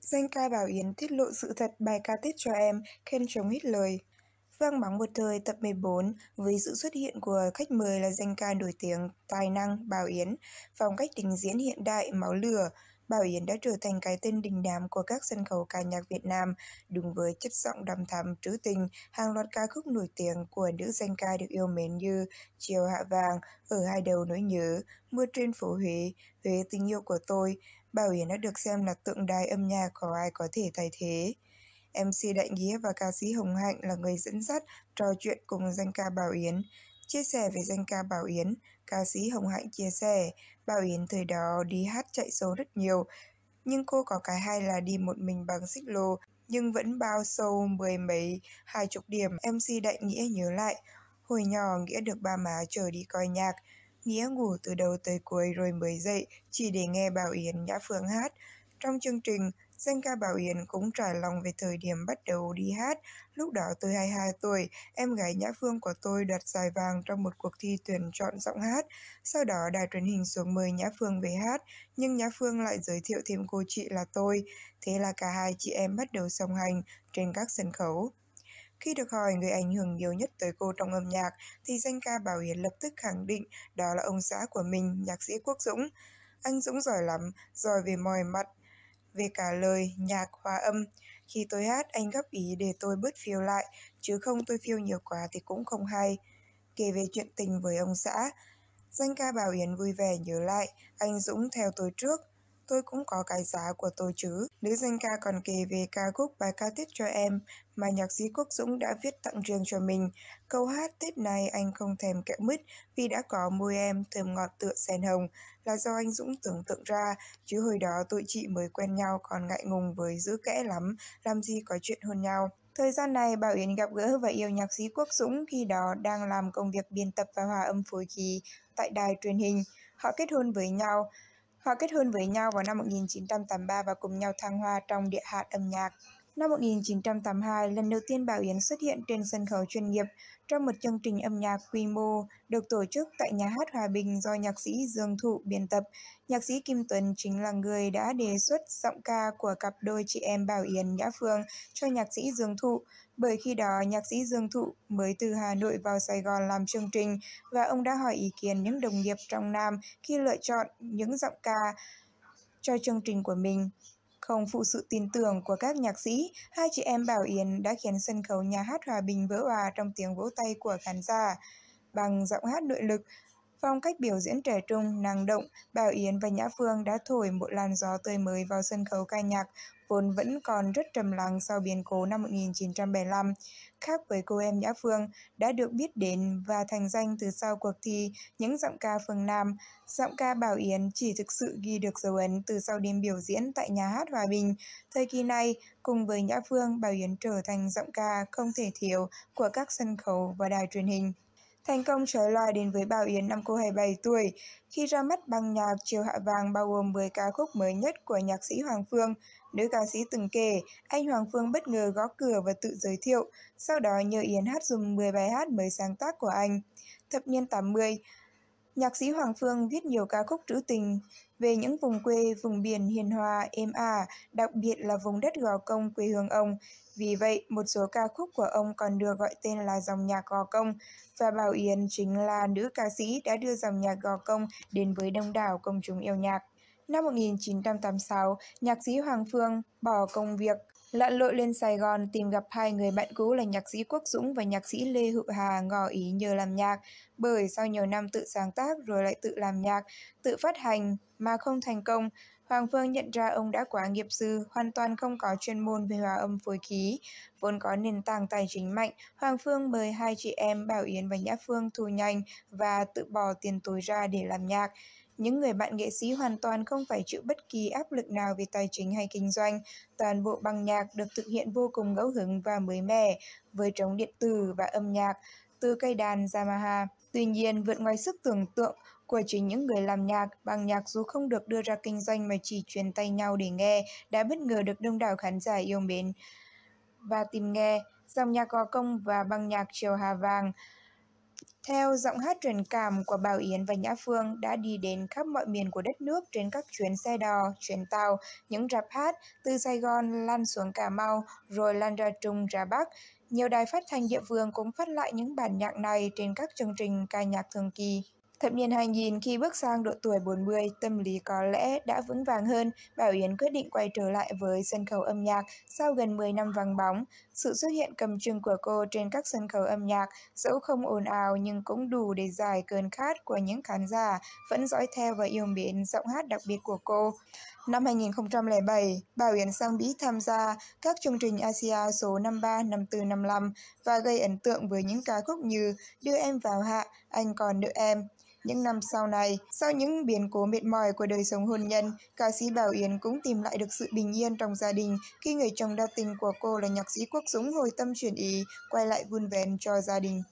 Danh ca Bảo Yến tiết lộ sự thật bài ca Tết cho em, khen chống hít lời. Vang bóng một thời tập 14 với sự xuất hiện của khách mời là danh ca nổi tiếng, tài năng, Bảo Yến, phong cách trình diễn hiện đại, máu lửa, Bảo Yến đã trở thành cái tên đình đám của các sân khấu ca nhạc Việt Nam, đúng với chất giọng đầm thắm trữ tình, hàng loạt ca khúc nổi tiếng của nữ danh ca được yêu mến như Chiều Hạ Vàng, Ở Hai Đầu Nỗi Nhớ, Mưa Trên Phố Huế, Huế Tình Yêu Của Tôi. Bảo Yến đã được xem là tượng đài âm nhạc có ai có thể thay thế. MC Đại Nghĩa và ca sĩ Hồng Hạnh là người dẫn dắt trò chuyện cùng danh ca Bảo Yến. Chia sẻ về danh ca Bảo Yến, ca sĩ Hồng Hạnh chia sẻ, Bảo Yến thời đó đi hát chạy số rất nhiều, nhưng cô có cái hay là đi một mình bằng xích lô, nhưng vẫn bao sâu mười mấy, hai chục điểm. MC Đại Nghĩa nhớ lại, hồi nhỏ Nghĩa được ba má chở đi coi nhạc, Nghĩa ngủ từ đầu tới cuối rồi mới dậy, chỉ để nghe Bảo Yến Nhã phượng hát. Trong chương trình, Danh ca Bảo Yến cũng trải lòng về thời điểm bắt đầu đi hát. Lúc đó tôi 22 tuổi, em gái Nhã Phương của tôi đoạt giải vàng trong một cuộc thi tuyển chọn giọng hát. Sau đó đài truyền hình xuống mời Nhã Phương về hát, nhưng Nhã Phương lại giới thiệu thêm cô chị là tôi. Thế là cả hai chị em bắt đầu song hành trên các sân khấu. Khi được hỏi người ảnh hưởng nhiều nhất tới cô trong âm nhạc, thì danh ca Bảo Yến lập tức khẳng định đó là ông xã của mình, nhạc sĩ Quốc Dũng. Anh Dũng giỏi lắm, giỏi về mọi mặt, về cả lời, nhạc, hòa âm. Khi tôi hát, anh góp ý để tôi bớt phiêu lại, chứ không tôi phiêu nhiều quá thì cũng không hay. Kể về chuyện tình với ông xã, danh ca Bảo Yến vui vẻ nhớ lại, anh Dũng theo tôi trước, tôi cũng có cái giá của tôi chứ. Nữ danh ca còn kể về ca khúc bài ca Tết cho em mà nhạc sĩ Quốc Dũng đã viết tặng riêng cho mình. Câu hát Tết này anh không thèm kẹo mứt vì đã có môi em thơm ngọt tựa sen hồng là do anh Dũng tưởng tượng ra, chứ hồi đó tụi chị mới quen nhau còn ngại ngùng với giữ kẽ lắm, làm gì có chuyện hôn nhau. Thời gian này, Bảo Yến gặp gỡ và yêu nhạc sĩ Quốc Dũng khi đó đang làm công việc biên tập và hòa âm phối khí tại đài truyền hình. Họ kết hôn với nhau, Họ kết hôn với nhau vào năm 1983 và cùng nhau thăng hoa trong địa hạt âm nhạc. Năm 1982, lần đầu tiên Bảo Yến xuất hiện trên sân khấu chuyên nghiệp trong một chương trình âm nhạc quy mô được tổ chức tại nhà hát Hòa Bình do nhạc sĩ Dương Thụ biên tập. Nhạc sĩ Kim Tuấn chính là người đã đề xuất giọng ca của cặp đôi chị em Bảo Yến Nhã Phương cho nhạc sĩ Dương Thụ, bởi khi đó nhạc sĩ Dương Thụ mới từ Hà Nội vào Sài Gòn làm chương trình và ông đã hỏi ý kiến những đồng nghiệp trong Nam khi lựa chọn những giọng ca cho chương trình của mình. Không phụ sự tin tưởng của các nhạc sĩ, hai chị em Bảo Yến đã khiến sân khấu nhà hát Hòa Bình vỡ hòa trong tiếng vỗ tay của khán giả. Bằng giọng hát nội lực, Phong cách biểu diễn trẻ trung, năng động, Bảo Yến và Nhã Phương đã thổi một làn gió tươi mới vào sân khấu ca nhạc, vốn vẫn còn rất trầm lắng sau biến cố năm 1975. Khác với cô em Nhã Phương, đã được biết đến và thành danh từ sau cuộc thi những giọng ca phương Nam, giọng ca Bảo Yến chỉ thực sự ghi được dấu ấn từ sau đêm biểu diễn tại nhà hát Hòa Bình. Thời kỳ này, cùng với Nhã Phương, Bảo Yến trở thành giọng ca không thể thiếu của các sân khấu và đài truyền hình thành công trói lọi đến với Bảo Yến năm cô 27 tuổi, khi ra mắt băng nhạc Chiều Hạ Vàng bao gồm 10 ca khúc mới nhất của nhạc sĩ Hoàng Phương. Nữ ca sĩ từng kể, anh Hoàng Phương bất ngờ gõ cửa và tự giới thiệu, sau đó nhờ Yến hát dùng 10 bài hát mới sáng tác của anh. Thập niên 80, Nhạc sĩ Hoàng Phương viết nhiều ca khúc trữ tình về những vùng quê, vùng biển hiền hòa, êm ả, đặc biệt là vùng đất Gò Công quê hương ông. Vì vậy, một số ca khúc của ông còn được gọi tên là dòng nhạc Gò Công, và Bảo Yến chính là nữ ca sĩ đã đưa dòng nhạc Gò Công đến với đông đảo công chúng yêu nhạc. Năm 1986, nhạc sĩ Hoàng Phương bỏ công việc Lặn lội lên Sài Gòn tìm gặp hai người bạn cũ là nhạc sĩ Quốc Dũng và nhạc sĩ Lê Hữu Hà ngỏ ý nhờ làm nhạc, bởi sau nhiều năm tự sáng tác rồi lại tự làm nhạc, tự phát hành mà không thành công, Hoàng Phương nhận ra ông đã quá nghiệp dư, hoàn toàn không có chuyên môn về hòa âm phối khí. Vốn có nền tảng tài chính mạnh, Hoàng Phương mời hai chị em Bảo Yến và Nhã Phương thu nhanh và tự bỏ tiền túi ra để làm nhạc. Những người bạn nghệ sĩ hoàn toàn không phải chịu bất kỳ áp lực nào về tài chính hay kinh doanh. Toàn bộ băng nhạc được thực hiện vô cùng ngẫu hứng và mới mẻ, với trống điện tử và âm nhạc từ cây đàn Yamaha. Tuy nhiên, vượt ngoài sức tưởng tượng của chính những người làm nhạc, băng nhạc dù không được đưa ra kinh doanh mà chỉ truyền tay nhau để nghe, đã bất ngờ được đông đảo khán giả yêu mến và tìm nghe. Dòng nhạc có công và băng nhạc chiều hà vàng theo giọng hát truyền cảm của Bảo Yến và Nhã Phương đã đi đến khắp mọi miền của đất nước trên các chuyến xe đò, chuyến tàu, những rạp hát từ Sài Gòn lan xuống Cà Mau rồi lan ra Trung ra Bắc. Nhiều đài phát thanh địa phương cũng phát lại những bản nhạc này trên các chương trình ca nhạc thường kỳ. Thập niên 2000 khi bước sang độ tuổi 40, tâm lý có lẽ đã vững vàng hơn, Bảo Yến quyết định quay trở lại với sân khấu âm nhạc sau gần 10 năm vắng bóng. Sự xuất hiện cầm chừng của cô trên các sân khấu âm nhạc dẫu không ồn ào nhưng cũng đủ để giải cơn khát của những khán giả vẫn dõi theo và yêu mến giọng hát đặc biệt của cô. Năm 2007, Bảo Yến sang Mỹ tham gia các chương trình Asia số 53, 54, 55 và gây ấn tượng với những ca khúc như Đưa em vào hạ, Anh còn đợi em, những năm sau này, sau những biến cố mệt mỏi của đời sống hôn nhân, ca sĩ Bảo Yến cũng tìm lại được sự bình yên trong gia đình khi người chồng đa tình của cô là nhạc sĩ quốc Dũng hồi tâm chuyển ý, quay lại vun vén cho gia đình.